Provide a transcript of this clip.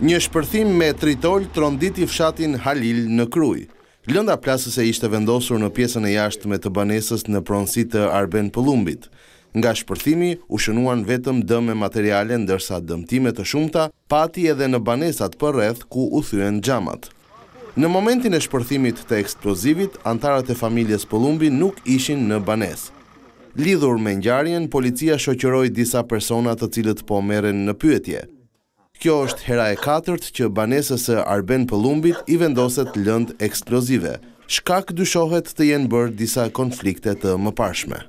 Një shpërthim me tritol trondit i fshatin Halil në Kruj. Lënda plasës e ishte vendosur në pjesën e jashtë me të banesës në pronsit të Arben Pëllumbit. Nga shpërthimi, u shënuan vetëm dëme materiale ndërsa dëmtime të shumëta, pati edhe në banesat për redhë ku u thyen gjamat. Në momentin e shpërthimit të eksplozivit, antarat e familjes Pëllumbi nuk ishin në banes. Lidhur me njarjen, policia shoqëroj disa personat të cilët po meren në pyetje. Kjo është hera e katërt që banesës e Arben Pëllumbit i vendoset lënd eksplozive. Shkak dyshohet të jenë bërë disa konflikte të më pashme.